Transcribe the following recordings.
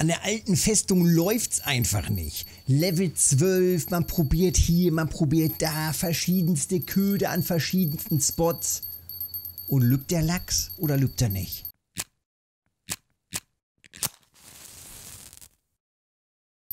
An der alten Festung läuft's einfach nicht. Level 12, man probiert hier, man probiert da, verschiedenste Köder an verschiedensten Spots. Und lübt der Lachs oder lübt er nicht?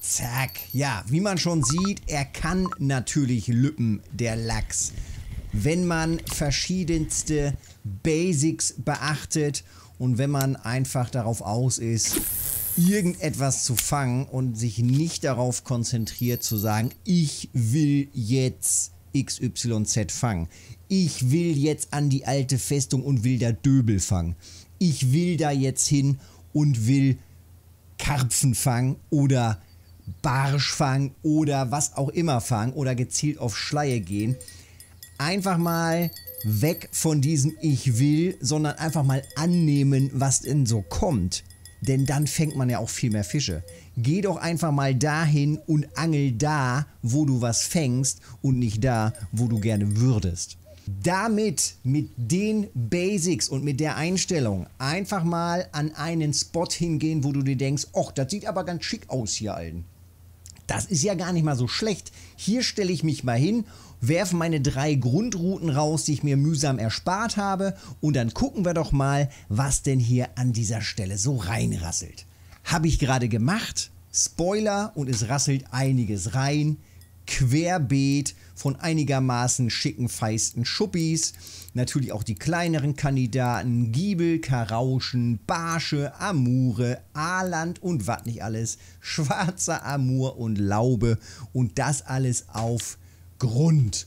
Zack. Ja, wie man schon sieht, er kann natürlich lüppen, der Lachs. Wenn man verschiedenste Basics beachtet und wenn man einfach darauf aus ist, irgendetwas zu fangen und sich nicht darauf konzentriert zu sagen, ich will jetzt XYZ fangen. Ich will jetzt an die alte Festung und will da Döbel fangen. Ich will da jetzt hin und will Karpfen fangen oder Barsch fangen oder was auch immer fangen oder gezielt auf Schleie gehen. Einfach mal weg von diesem Ich will, sondern einfach mal annehmen, was denn so kommt. Denn dann fängt man ja auch viel mehr Fische. Geh doch einfach mal dahin und angel da, wo du was fängst und nicht da, wo du gerne würdest. Damit, mit den Basics und mit der Einstellung, einfach mal an einen Spot hingehen, wo du dir denkst, ach, das sieht aber ganz schick aus hier allen. Das ist ja gar nicht mal so schlecht. Hier stelle ich mich mal hin werfe meine drei Grundrouten raus, die ich mir mühsam erspart habe und dann gucken wir doch mal, was denn hier an dieser Stelle so reinrasselt. Habe ich gerade gemacht? Spoiler und es rasselt einiges rein. Querbeet von einigermaßen schicken, feisten Schuppis. Natürlich auch die kleineren Kandidaten: Giebel, Karauschen, Barsche, Amure, Aaland und was nicht alles. Schwarzer Amur und Laube. Und das alles auf Grund.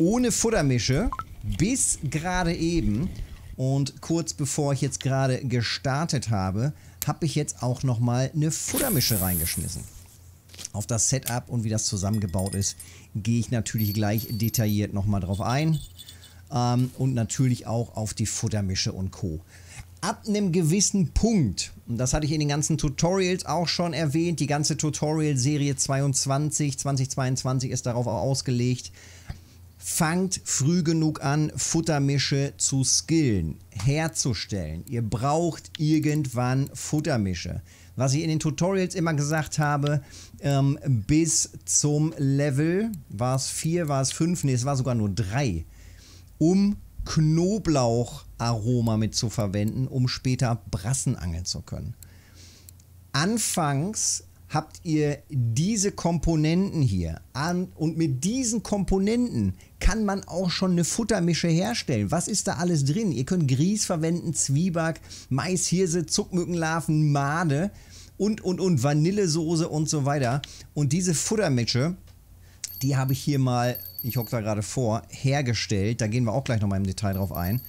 Ohne Futtermische bis gerade eben und kurz bevor ich jetzt gerade gestartet habe, habe ich jetzt auch nochmal eine Futtermische reingeschmissen. Auf das Setup und wie das zusammengebaut ist, gehe ich natürlich gleich detailliert nochmal drauf ein. Ähm, und natürlich auch auf die Futtermische und Co ab einem gewissen Punkt, und das hatte ich in den ganzen Tutorials auch schon erwähnt, die ganze Tutorial-Serie 22, 2022 ist darauf auch ausgelegt, fangt früh genug an, Futtermische zu skillen, herzustellen. Ihr braucht irgendwann Futtermische. Was ich in den Tutorials immer gesagt habe, ähm, bis zum Level, war es 4, war es 5, nee, es war sogar nur 3, um Knoblaucharoma mit zu verwenden, um später Brassen angeln zu können. Anfangs habt ihr diese Komponenten hier. Und mit diesen Komponenten kann man auch schon eine Futtermische herstellen. Was ist da alles drin? Ihr könnt Grieß verwenden, Zwieback, Mais, Hirse, Zuckmückenlarven, Made und, und, und, Vanillesoße und so weiter. Und diese Futtermische, die habe ich hier mal ich hocke da gerade vor, hergestellt. Da gehen wir auch gleich nochmal im Detail drauf ein.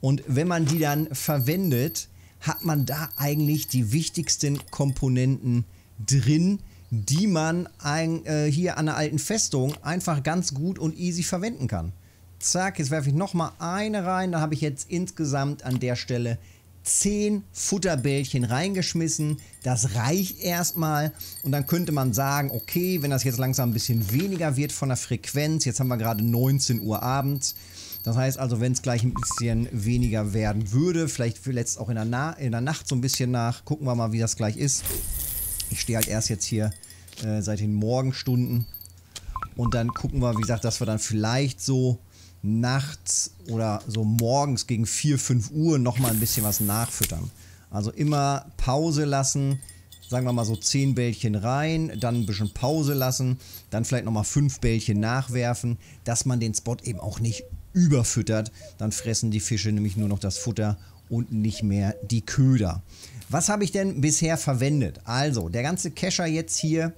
Und wenn man die dann verwendet, hat man da eigentlich die wichtigsten Komponenten drin, die man ein, äh, hier an der alten Festung einfach ganz gut und easy verwenden kann. Zack, jetzt werfe ich nochmal eine rein. Da habe ich jetzt insgesamt an der Stelle 10 Futterbällchen reingeschmissen. Das reicht erstmal. Und dann könnte man sagen, okay, wenn das jetzt langsam ein bisschen weniger wird von der Frequenz, jetzt haben wir gerade 19 Uhr abends. Das heißt also, wenn es gleich ein bisschen weniger werden würde, vielleicht letzt auch in der, Na in der Nacht so ein bisschen nach. Gucken wir mal, wie das gleich ist. Ich stehe halt erst jetzt hier äh, seit den Morgenstunden. Und dann gucken wir, wie gesagt, dass wir dann vielleicht so nachts oder so morgens gegen 4, 5 Uhr nochmal ein bisschen was nachfüttern. Also immer Pause lassen, sagen wir mal so 10 Bällchen rein, dann ein bisschen Pause lassen, dann vielleicht nochmal 5 Bällchen nachwerfen, dass man den Spot eben auch nicht überfüttert. Dann fressen die Fische nämlich nur noch das Futter und nicht mehr die Köder. Was habe ich denn bisher verwendet? Also, der ganze Kescher jetzt hier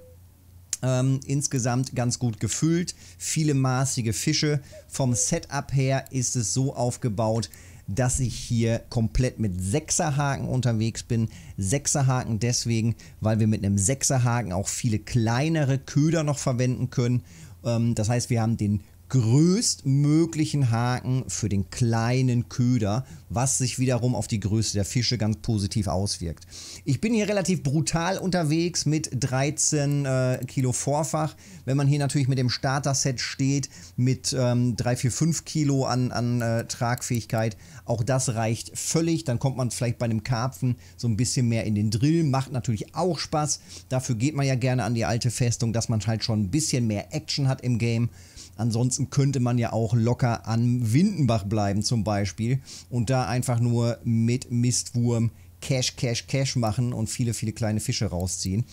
ähm, insgesamt ganz gut gefüllt, viele maßige Fische. Vom Setup her ist es so aufgebaut, dass ich hier komplett mit 6er Haken unterwegs bin. 6er Haken deswegen, weil wir mit einem 6er Haken auch viele kleinere Köder noch verwenden können. Ähm, das heißt, wir haben den größtmöglichen Haken für den kleinen Köder, was sich wiederum auf die Größe der Fische ganz positiv auswirkt. Ich bin hier relativ brutal unterwegs mit 13 äh, Kilo Vorfach. Wenn man hier natürlich mit dem Starter-Set steht, mit ähm, 3, 4, 5 Kilo an, an äh, Tragfähigkeit, auch das reicht völlig. Dann kommt man vielleicht bei einem Karpfen so ein bisschen mehr in den Drill, macht natürlich auch Spaß. Dafür geht man ja gerne an die alte Festung, dass man halt schon ein bisschen mehr Action hat im Game. Ansonsten könnte man ja auch locker an Windenbach bleiben zum Beispiel und da einfach nur mit Mistwurm Cash, Cash, Cash machen und viele, viele kleine Fische rausziehen.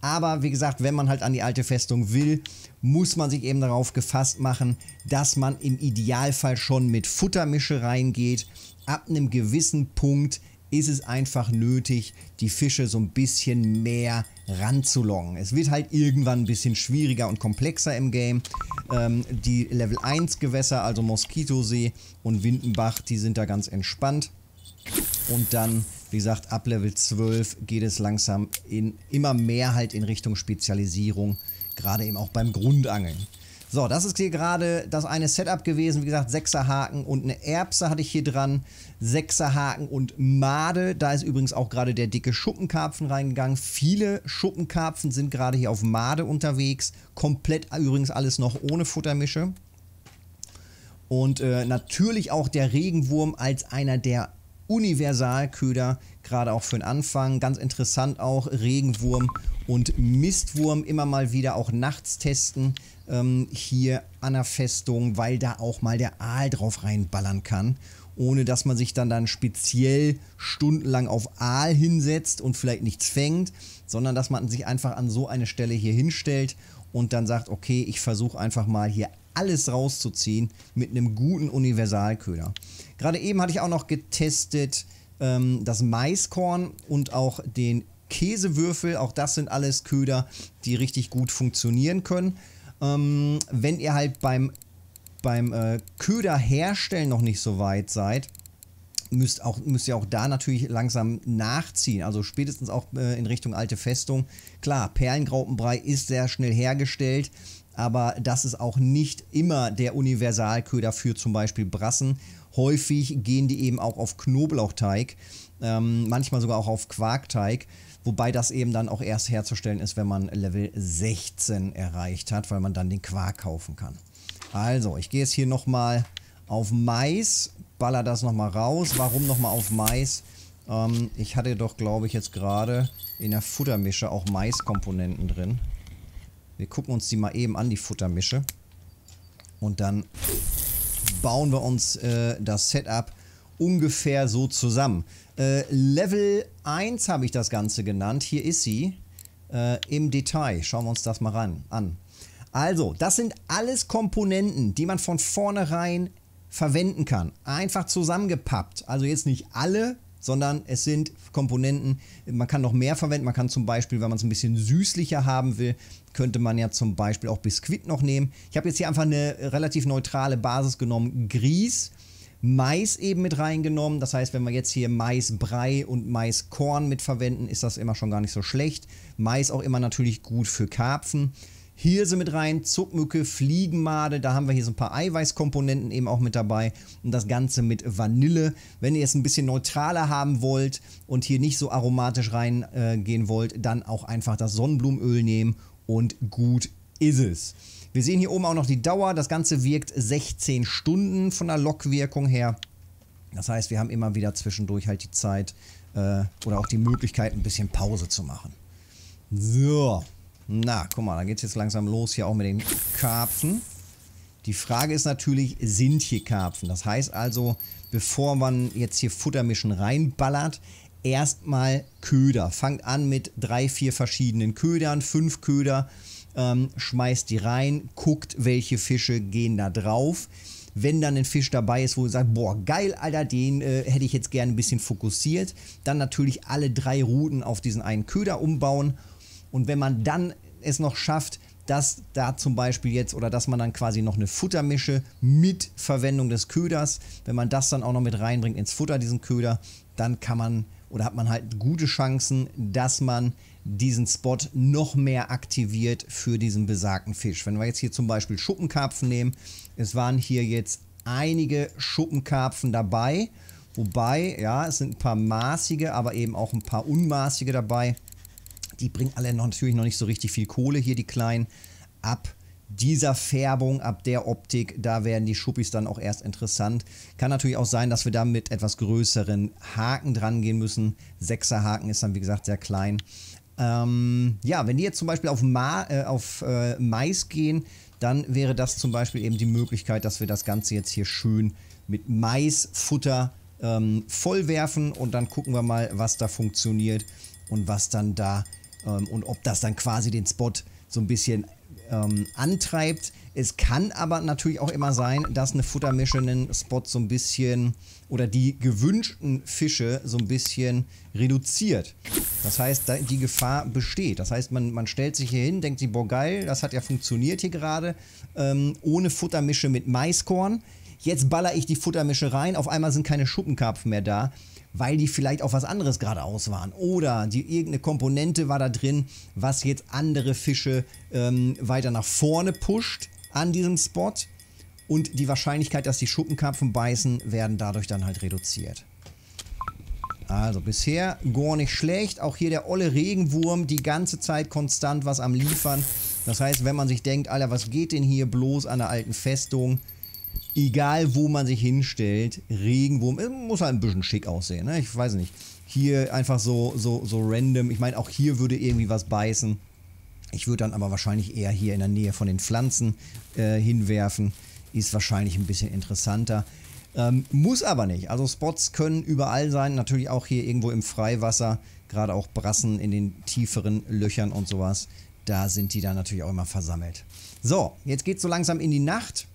Aber wie gesagt, wenn man halt an die alte Festung will, muss man sich eben darauf gefasst machen, dass man im Idealfall schon mit Futtermische reingeht. Ab einem gewissen Punkt ist es einfach nötig, die Fische so ein bisschen mehr zu ranzuloggen. Es wird halt irgendwann ein bisschen schwieriger und komplexer im Game. Ähm, die Level 1 Gewässer, also Moskitosee und Windenbach, die sind da ganz entspannt. Und dann, wie gesagt, ab Level 12 geht es langsam in, immer mehr halt in Richtung Spezialisierung, gerade eben auch beim Grundangeln. So, das ist hier gerade das eine Setup gewesen. Wie gesagt, 6er Haken und eine Erbse hatte ich hier dran. 6er Haken und Made. Da ist übrigens auch gerade der dicke Schuppenkarpfen reingegangen. Viele Schuppenkarpfen sind gerade hier auf Made unterwegs. Komplett übrigens alles noch ohne Futtermische. Und äh, natürlich auch der Regenwurm als einer der Universalköder, gerade auch für den Anfang. Ganz interessant auch Regenwurm und Mistwurm immer mal wieder auch nachts testen ähm, hier an der Festung, weil da auch mal der Aal drauf reinballern kann. Ohne dass man sich dann dann speziell stundenlang auf Aal hinsetzt und vielleicht nichts fängt, sondern dass man sich einfach an so eine Stelle hier hinstellt und dann sagt, okay, ich versuche einfach mal hier alles rauszuziehen mit einem guten Universalköder. Gerade eben hatte ich auch noch getestet ähm, das Maiskorn und auch den Käsewürfel. Auch das sind alles Köder, die richtig gut funktionieren können. Ähm, wenn ihr halt beim, beim äh, Köderherstellen noch nicht so weit seid, müsst, auch, müsst ihr auch da natürlich langsam nachziehen. Also spätestens auch äh, in Richtung alte Festung. Klar, Perlengraupenbrei ist sehr schnell hergestellt, aber das ist auch nicht immer der Universalköder für zum Beispiel Brassen. Häufig gehen die eben auch auf Knoblauchteig, ähm, manchmal sogar auch auf Quarkteig. Wobei das eben dann auch erst herzustellen ist, wenn man Level 16 erreicht hat, weil man dann den Quark kaufen kann. Also, ich gehe jetzt hier nochmal auf Mais, baller das nochmal raus. Warum nochmal auf Mais? Ähm, ich hatte doch, glaube ich, jetzt gerade in der Futtermische auch Maiskomponenten drin. Wir gucken uns die mal eben an, die Futtermische. Und dann bauen wir uns äh, das Setup ungefähr so zusammen. Äh, Level 1 habe ich das Ganze genannt. Hier ist sie äh, im Detail. Schauen wir uns das mal ran, an. Also, das sind alles Komponenten, die man von vornherein verwenden kann. Einfach zusammengepappt. Also jetzt nicht alle, sondern es sind Komponenten, man kann noch mehr verwenden. Man kann zum Beispiel, wenn man es ein bisschen süßlicher haben will, könnte man ja zum Beispiel auch Biskuit noch nehmen. Ich habe jetzt hier einfach eine relativ neutrale Basis genommen, Grieß. Mais eben mit reingenommen. Das heißt, wenn wir jetzt hier Maisbrei und Maiskorn mit verwenden, ist das immer schon gar nicht so schlecht. Mais auch immer natürlich gut für Karpfen. Hirse mit rein, Zuckmücke, Fliegenmade. Da haben wir hier so ein paar Eiweißkomponenten eben auch mit dabei. Und das Ganze mit Vanille. Wenn ihr es ein bisschen neutraler haben wollt und hier nicht so aromatisch reingehen äh, wollt, dann auch einfach das Sonnenblumenöl nehmen und gut ist es. Wir sehen hier oben auch noch die Dauer. Das Ganze wirkt 16 Stunden von der Lockwirkung her. Das heißt, wir haben immer wieder zwischendurch halt die Zeit äh, oder auch die Möglichkeit, ein bisschen Pause zu machen. So. Na, guck mal, da geht es jetzt langsam los hier auch mit den Karpfen. Die Frage ist natürlich, sind hier Karpfen? Das heißt also, bevor man jetzt hier Futtermischen reinballert, erstmal Köder. Fangt an mit drei, vier verschiedenen Ködern, fünf Köder, ähm, schmeißt die rein, guckt, welche Fische gehen da drauf. Wenn dann ein Fisch dabei ist, wo ihr sagt, boah, geil, Alter, den äh, hätte ich jetzt gerne ein bisschen fokussiert, dann natürlich alle drei Routen auf diesen einen Köder umbauen und wenn man dann es noch schafft, dass da zum Beispiel jetzt oder dass man dann quasi noch eine Futtermische mit Verwendung des Köders, wenn man das dann auch noch mit reinbringt ins Futter, diesen Köder, dann kann man oder hat man halt gute Chancen, dass man diesen Spot noch mehr aktiviert für diesen besagten Fisch. Wenn wir jetzt hier zum Beispiel Schuppenkarpfen nehmen, es waren hier jetzt einige Schuppenkarpfen dabei, wobei, ja, es sind ein paar maßige, aber eben auch ein paar unmaßige dabei. Die bringen alle natürlich noch nicht so richtig viel Kohle hier, die Kleinen. Ab dieser Färbung, ab der Optik, da werden die Schuppis dann auch erst interessant. Kann natürlich auch sein, dass wir da mit etwas größeren Haken dran gehen müssen. Sechser Haken ist dann, wie gesagt, sehr klein. Ähm, ja, wenn die jetzt zum Beispiel auf, Ma äh, auf äh, Mais gehen, dann wäre das zum Beispiel eben die Möglichkeit, dass wir das Ganze jetzt hier schön mit Maisfutter ähm, vollwerfen und dann gucken wir mal, was da funktioniert und was dann da ähm, und ob das dann quasi den Spot so ein bisschen ähm, antreibt. Es kann aber natürlich auch immer sein, dass eine Futtermische einen Spot so ein bisschen oder die gewünschten Fische so ein bisschen reduziert. Das heißt, die Gefahr besteht. Das heißt, man, man stellt sich hier hin, denkt sich, boah geil, das hat ja funktioniert hier gerade, ähm, ohne Futtermische mit Maiskorn. Jetzt baller ich die Futtermische rein, auf einmal sind keine Schuppenkarpfen mehr da weil die vielleicht auf was anderes gerade aus waren. Oder die, irgendeine Komponente war da drin, was jetzt andere Fische ähm, weiter nach vorne pusht an diesem Spot. Und die Wahrscheinlichkeit, dass die Schuppenkarpfen beißen, werden dadurch dann halt reduziert. Also bisher gar nicht schlecht. Auch hier der olle Regenwurm, die ganze Zeit konstant was am Liefern. Das heißt, wenn man sich denkt, Alter, was geht denn hier bloß an der alten Festung? egal wo man sich hinstellt, Regenwurm, äh, muss halt ein bisschen schick aussehen, ne? Ich weiß nicht. Hier einfach so, so, so random. Ich meine, auch hier würde irgendwie was beißen. Ich würde dann aber wahrscheinlich eher hier in der Nähe von den Pflanzen äh, hinwerfen. Ist wahrscheinlich ein bisschen interessanter. Ähm, muss aber nicht. Also Spots können überall sein. Natürlich auch hier irgendwo im Freiwasser. Gerade auch Brassen in den tieferen Löchern und sowas. Da sind die dann natürlich auch immer versammelt. So, jetzt geht es so langsam in die Nacht.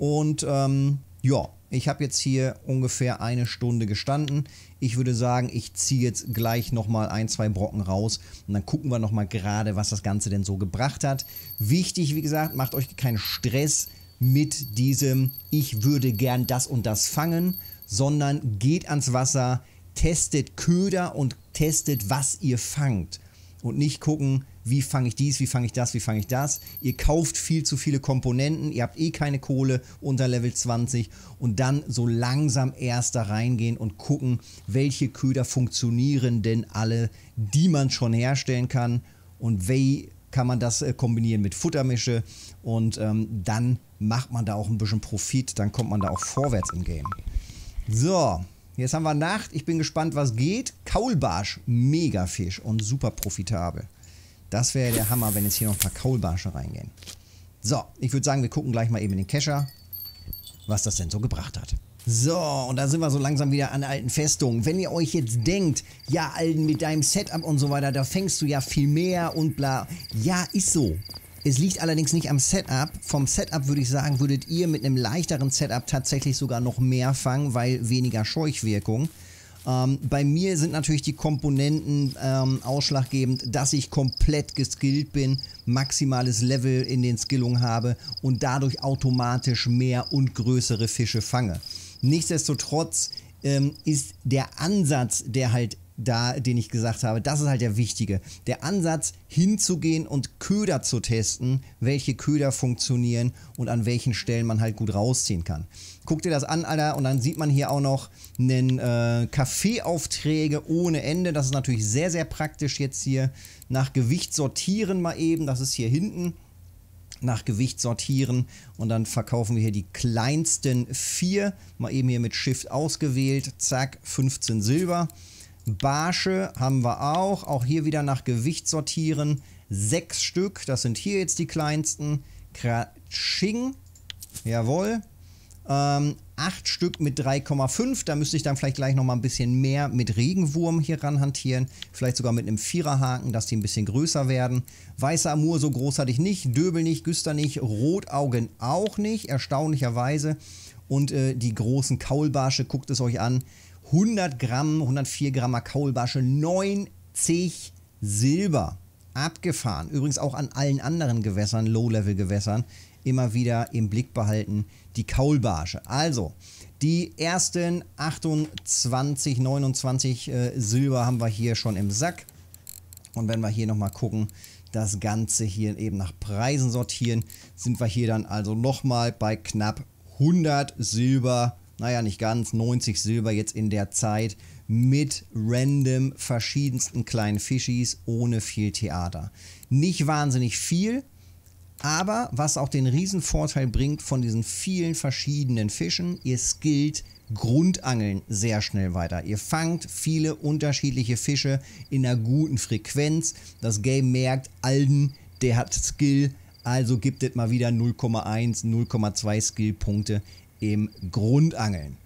Und ähm, ja, ich habe jetzt hier ungefähr eine Stunde gestanden. Ich würde sagen, ich ziehe jetzt gleich nochmal ein, zwei Brocken raus und dann gucken wir nochmal gerade, was das Ganze denn so gebracht hat. Wichtig, wie gesagt, macht euch keinen Stress mit diesem Ich würde gern das und das fangen, sondern geht ans Wasser, testet Köder und testet, was ihr fangt. Und nicht gucken, wie fange ich dies, wie fange ich das, wie fange ich das. Ihr kauft viel zu viele Komponenten, ihr habt eh keine Kohle unter Level 20 und dann so langsam erst da reingehen und gucken, welche Köder funktionieren denn alle, die man schon herstellen kann und wie kann man das äh, kombinieren mit Futtermische und ähm, dann macht man da auch ein bisschen Profit, dann kommt man da auch vorwärts im Game. So, jetzt haben wir Nacht. Ich bin gespannt, was geht. Kaulbarsch, mega Fisch und super profitabel. Das wäre der Hammer, wenn jetzt hier noch ein paar Kaulbarsche reingehen. So, ich würde sagen, wir gucken gleich mal eben in den Kescher, was das denn so gebracht hat. So, und da sind wir so langsam wieder an alten Festungen. Wenn ihr euch jetzt denkt, ja, Alden, mit deinem Setup und so weiter, da fängst du ja viel mehr und bla. Ja, ist so. Es liegt allerdings nicht am Setup. Vom Setup würde ich sagen, würdet ihr mit einem leichteren Setup tatsächlich sogar noch mehr fangen, weil weniger Scheuchwirkung. Ähm, bei mir sind natürlich die Komponenten ähm, ausschlaggebend, dass ich komplett geskillt bin, maximales Level in den Skillungen habe und dadurch automatisch mehr und größere Fische fange. Nichtsdestotrotz ähm, ist der Ansatz, der halt da, den ich gesagt habe, das ist halt der wichtige. Der Ansatz hinzugehen und Köder zu testen, welche Köder funktionieren und an welchen Stellen man halt gut rausziehen kann. Guck dir das an, Alter, und dann sieht man hier auch noch einen äh, Kaffeeaufträge ohne Ende. Das ist natürlich sehr, sehr praktisch jetzt hier. Nach Gewicht sortieren mal eben, das ist hier hinten nach Gewicht sortieren und dann verkaufen wir hier die kleinsten vier. Mal eben hier mit Shift ausgewählt, zack, 15 Silber. Barsche haben wir auch. Auch hier wieder nach Gewicht sortieren. Sechs Stück, das sind hier jetzt die kleinsten. Kratsching, jawohl. Ähm, acht Stück mit 3,5. Da müsste ich dann vielleicht gleich nochmal ein bisschen mehr mit Regenwurm hier ran hantieren. Vielleicht sogar mit einem Viererhaken, dass die ein bisschen größer werden. Weißer Amur so groß hatte ich nicht. Döbel nicht, Güster nicht, Rotaugen auch nicht, erstaunlicherweise. Und äh, die großen Kaulbarsche, guckt es euch an. 100 Gramm, 104 Gramm Kaulbarsche, 90 Silber. Abgefahren. Übrigens auch an allen anderen Gewässern, Low-Level-Gewässern, immer wieder im Blick behalten, die Kaulbarsche. Also, die ersten 28, 29 äh, Silber haben wir hier schon im Sack. Und wenn wir hier nochmal gucken, das Ganze hier eben nach Preisen sortieren, sind wir hier dann also nochmal bei knapp 100 Silber naja, nicht ganz, 90 Silber jetzt in der Zeit mit random verschiedensten kleinen Fischis ohne viel Theater. Nicht wahnsinnig viel, aber was auch den Riesenvorteil bringt von diesen vielen verschiedenen Fischen, ihr skillt Grundangeln sehr schnell weiter. Ihr fangt viele unterschiedliche Fische in einer guten Frequenz. Das Game merkt, Alden, der hat Skill, also gibt es mal wieder 0,1, 0,2 Skillpunkte im Grundangeln.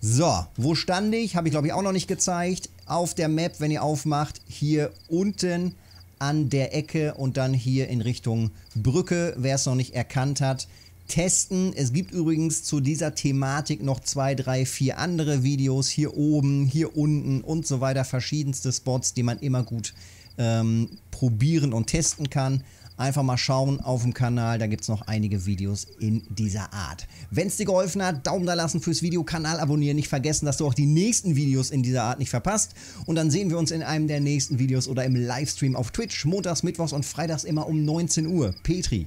So, wo stand ich? Habe ich glaube ich auch noch nicht gezeigt. Auf der Map, wenn ihr aufmacht, hier unten an der Ecke und dann hier in Richtung Brücke, wer es noch nicht erkannt hat, testen. Es gibt übrigens zu dieser Thematik noch zwei, drei, vier andere Videos hier oben, hier unten und so weiter. Verschiedenste Spots, die man immer gut ähm, probieren und testen kann. Einfach mal schauen auf dem Kanal, da gibt es noch einige Videos in dieser Art. Wenn es dir geholfen hat, Daumen da lassen fürs Video, Kanal abonnieren, nicht vergessen, dass du auch die nächsten Videos in dieser Art nicht verpasst. Und dann sehen wir uns in einem der nächsten Videos oder im Livestream auf Twitch, montags, mittwochs und freitags immer um 19 Uhr. Petri.